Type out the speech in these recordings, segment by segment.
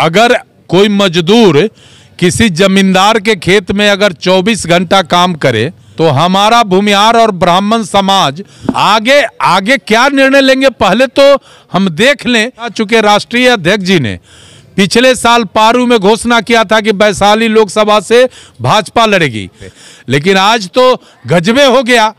अगर कोई मजदूर किसी जमींदार के खेत में अगर 24 घंटा काम करे तो हमारा भूमिहार और ब्राह्मण समाज आगे आगे क्या निर्णय लेंगे पहले तो हम देख लें चुके राष्ट्रीय अध्यक्ष जी ने पिछले साल पारू में घोषणा किया था कि वैशाली लोकसभा से भाजपा लड़ेगी लेकिन आज तो गजबे हो गया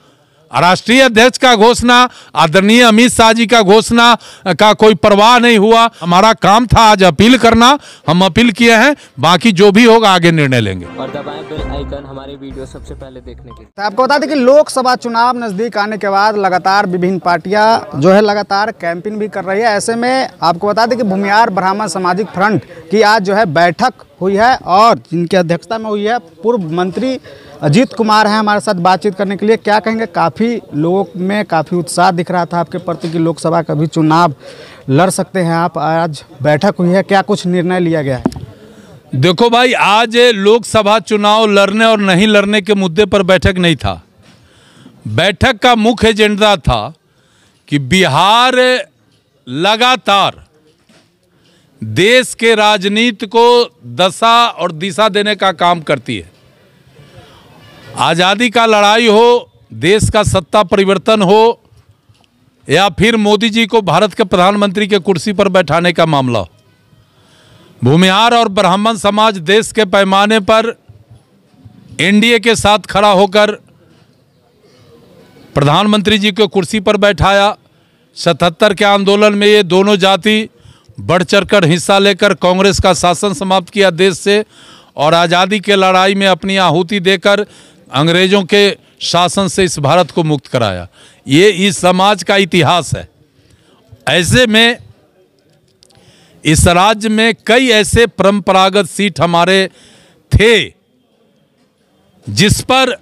राष्ट्रीय अध्यक्ष का घोषणा आदरणीय अमित शाह जी का घोषणा का कोई परवाह नहीं हुआ हमारा काम था आज अपील करना हम अपील किए हैं बाकी जो भी होगा आगे निर्णय लेंगे और दबाएं बेल आइकन हमारे वीडियो सबसे पहले देखने के लिए तो आपको बता दें कि लोकसभा चुनाव नजदीक आने के बाद लगातार विभिन्न पार्टियां जो है लगातार कैंपिंग भी कर रही है ऐसे में आपको बता दें कि भूमिहार ब्राह्मण सामाजिक फ्रंट की आज जो है बैठक हुई है और जिनकी अध्यक्षता में हुई है पूर्व मंत्री अजीत कुमार हैं हमारे साथ बातचीत करने के लिए क्या कहेंगे काफ़ी लोग में काफ़ी उत्साह दिख रहा था आपके प्रति कि लोकसभा का भी चुनाव लड़ सकते हैं आप आज बैठक हुई है क्या कुछ निर्णय लिया गया है देखो भाई आज लोकसभा चुनाव लड़ने और नहीं लड़ने के मुद्दे पर बैठक नहीं था बैठक का मुख्य एजेंडा था कि बिहार लगातार देश के राजनीति को दशा और दिशा देने का काम करती है आज़ादी का लड़ाई हो देश का सत्ता परिवर्तन हो या फिर मोदी जी को भारत के प्रधानमंत्री के कुर्सी पर बैठाने का मामला हो भूमिहार और ब्राह्मण समाज देश के पैमाने पर एनडीए के साथ खड़ा होकर प्रधानमंत्री जी को कुर्सी पर बैठाया सतहत्तर के आंदोलन में ये दोनों जाति बढ़ चढ़ हिस्सा लेकर कांग्रेस का शासन समाप्त किया देश से और आज़ादी के लड़ाई में अपनी आहूति देकर अंग्रेजों के शासन से इस भारत को मुक्त कराया ये इस समाज का इतिहास है ऐसे में इस राज्य में कई ऐसे परंपरागत सीट हमारे थे जिस पर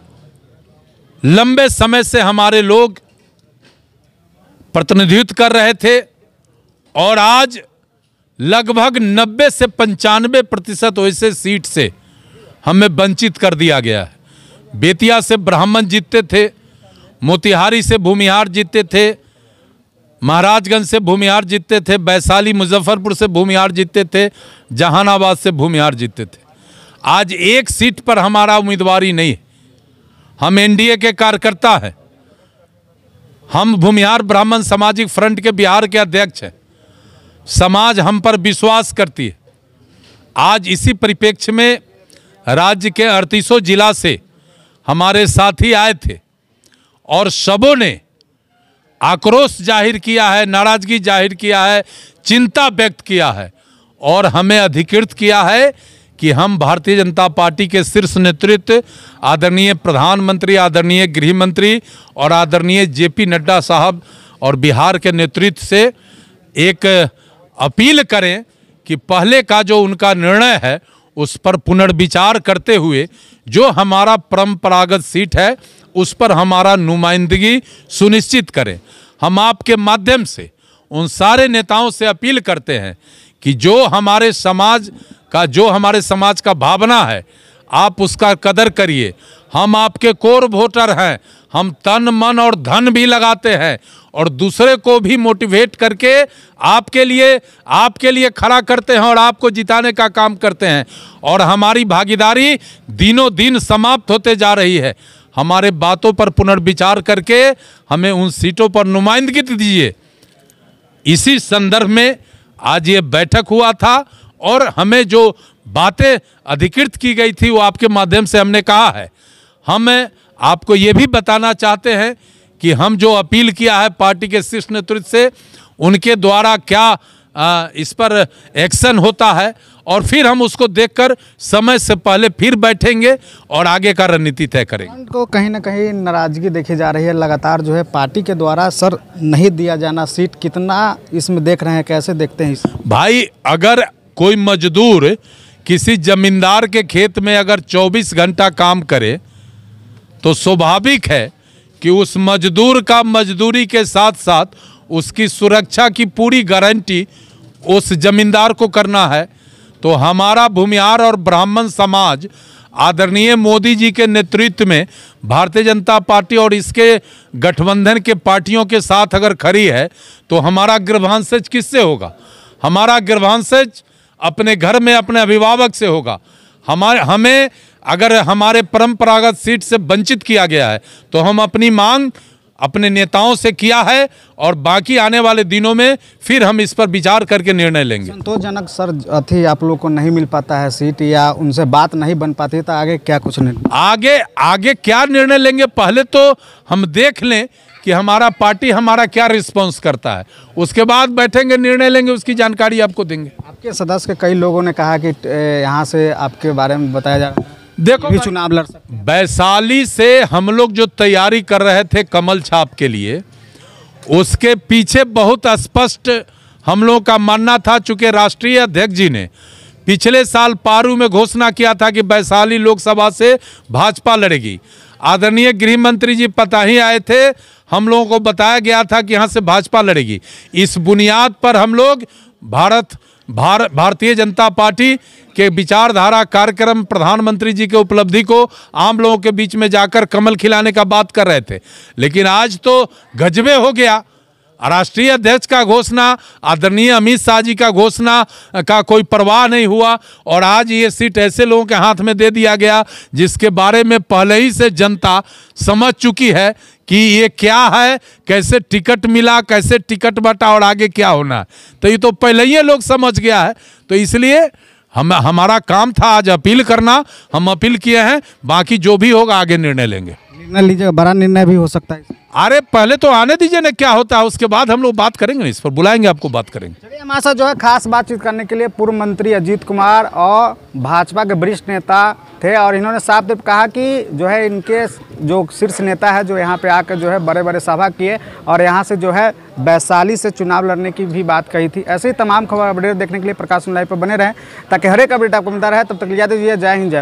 लंबे समय से हमारे लोग प्रतिनिधित्व कर रहे थे और आज लगभग 90 से पंचानवे प्रतिशत वैसे सीट से हमें वंचित कर दिया गया है बेतिया से ब्राह्मण जीतते थे मोतिहारी से भूमिहार जीतते थे महाराजगंज से भूमिहार जीतते थे वैशाली मुजफ्फरपुर से भूमिहार जीतते थे जहानाबाद से भूमिहार जीतते थे आज एक सीट पर हमारा उम्मीदवारी नहीं है हम एनडीए के कार्यकर्ता हैं हम भूमिहार ब्राह्मण सामाजिक फ्रंट के बिहार के अध्यक्ष हैं समाज हम पर विश्वास करती है आज इसी परिप्रेक्ष्य में राज्य के अड़तीसों जिला से हमारे साथी आए थे और सबों ने आक्रोश जाहिर किया है नाराज़गी जाहिर किया है चिंता व्यक्त किया है और हमें अधिकृत किया है कि हम भारतीय जनता पार्टी के शीर्ष नेतृत्व आदरणीय प्रधानमंत्री आदरणीय गृह मंत्री और आदरणीय जेपी नड्डा साहब और बिहार के नेतृत्व से एक अपील करें कि पहले का जो उनका निर्णय है उस पर पुनर्विचार करते हुए जो हमारा परंपरागत सीट है उस पर हमारा नुमाइंदगी सुनिश्चित करें हम आपके माध्यम से उन सारे नेताओं से अपील करते हैं कि जो हमारे समाज का जो हमारे समाज का भावना है आप उसका कदर करिए हम आपके कोर वोटर हैं हम तन मन और धन भी लगाते हैं और दूसरे को भी मोटिवेट करके आपके लिए आपके लिए खड़ा करते हैं और आपको जिताने का काम करते हैं और हमारी भागीदारी दिनों दिन समाप्त होते जा रही है हमारे बातों पर पुनर्विचार करके हमें उन सीटों पर नुमाइंदगी तो दीजिए इसी संदर्भ में आज ये बैठक हुआ था और हमें जो बातें अधिकृत की गई थी वो आपके माध्यम से हमने कहा है हमें आपको ये भी बताना चाहते हैं कि हम जो अपील किया है पार्टी के शीर्ष नेतृत्व से उनके द्वारा क्या आ, इस पर एक्शन होता है और फिर हम उसको देखकर समय से पहले फिर बैठेंगे और आगे का रणनीति तय करेंगे उनको कहीं ना कहीं नाराजगी देखी जा रही है लगातार जो है पार्टी के द्वारा सर नहीं दिया जाना सीट कितना इसमें देख रहे हैं कैसे देखते हैं भाई अगर कोई मजदूर किसी जमींदार के खेत में अगर 24 घंटा काम करे तो स्वाभाविक है कि उस मजदूर का मजदूरी के साथ साथ उसकी सुरक्षा की पूरी गारंटी उस जमींदार को करना है तो हमारा भूमिहार और ब्राह्मण समाज आदरणीय मोदी जी के नेतृत्व में भारतीय जनता पार्टी और इसके गठबंधन के पार्टियों के साथ अगर खड़ी है तो हमारा गृभांशज किससे होगा हमारा गृभांशज अपने घर में अपने अभिभावक से होगा हमारे हमें अगर हमारे परंपरागत सीट से वंचित किया गया है तो हम अपनी मांग अपने नेताओं से किया है और बाकी आने वाले दिनों में फिर हम इस पर विचार करके निर्णय लेंगे जनक सर अथी आप लोग को नहीं मिल पाता है सीट या उनसे बात नहीं बन पाती तो आगे क्या कुछ नहीं आगे आगे क्या निर्णय लेंगे पहले तो हम देख लें कि हमारा पार्टी हमारा क्या रिस्पांस करता है उसके बाद बैठेंगे निर्णय लेंगे उसकी जानकारी आपको देंगे आपके सदस्य के कई लोगों ने कहा कि यहाँ से आपके बारे में बताया जा रहा है देखो भी चुनाव लड़ सकते वैशाली से हम लोग जो तैयारी कर रहे थे कमल छाप के लिए उसके पीछे बहुत स्पष्ट हम लोगों का मानना था चूंकि राष्ट्रीय अध्यक्ष जी ने पिछले साल पारू में घोषणा किया था कि वैशाली लोकसभा से भाजपा लड़ेगी आदरणीय गृह मंत्री जी पता ही आए थे हम लोगों को बताया गया था कि यहाँ से भाजपा लड़ेगी इस बुनियाद पर हम लोग भारत भार भारतीय जनता पार्टी के विचारधारा कार्यक्रम प्रधानमंत्री जी के उपलब्धि को आम लोगों के बीच में जाकर कमल खिलाने का बात कर रहे थे लेकिन आज तो गजबे हो गया राष्ट्रीय अध्यक्ष का घोषणा आदरणीय अमित शाह जी का घोषणा का कोई परवाह नहीं हुआ और आज ये सीट ऐसे लोगों के हाथ में दे दिया गया जिसके बारे में पहले ही से जनता समझ चुकी है कि ये क्या है कैसे टिकट मिला कैसे टिकट बटा और आगे क्या होना है तो ये तो पहले ही लोग समझ गया है तो इसलिए हम हमारा काम था आज अपील करना हम अपील किए हैं बाकी जो भी होगा आगे निर्णय लेंगे निर्णय लीजिएगा बड़ा निर्णय भी हो सकता है अरे पहले तो आने दीजिए ना क्या होता है उसके बाद हम लोग बात करेंगे इस पर बुलाएंगे आपको बात करेंगे हमारे साथ जो है खास बातचीत करने के लिए पूर्व मंत्री अजीत कुमार और भाजपा के वरिष्ठ नेता थे और इन्होंने साफ तौर कहा कि जो है इनके जो शीर्ष नेता है जो यहाँ पे आकर जो है बड़े बड़े सभा किए और यहाँ से जो है वैशाली से चुनाव लड़ने की भी बात कही थी ऐसे ही तमाम खबर अपडेट देखने के लिए प्रकाशन लाइव पर बने रहें ताकि हर एक अपडेट आपको मिलता रहे तब तक लिया दीजिए जय हिंद जय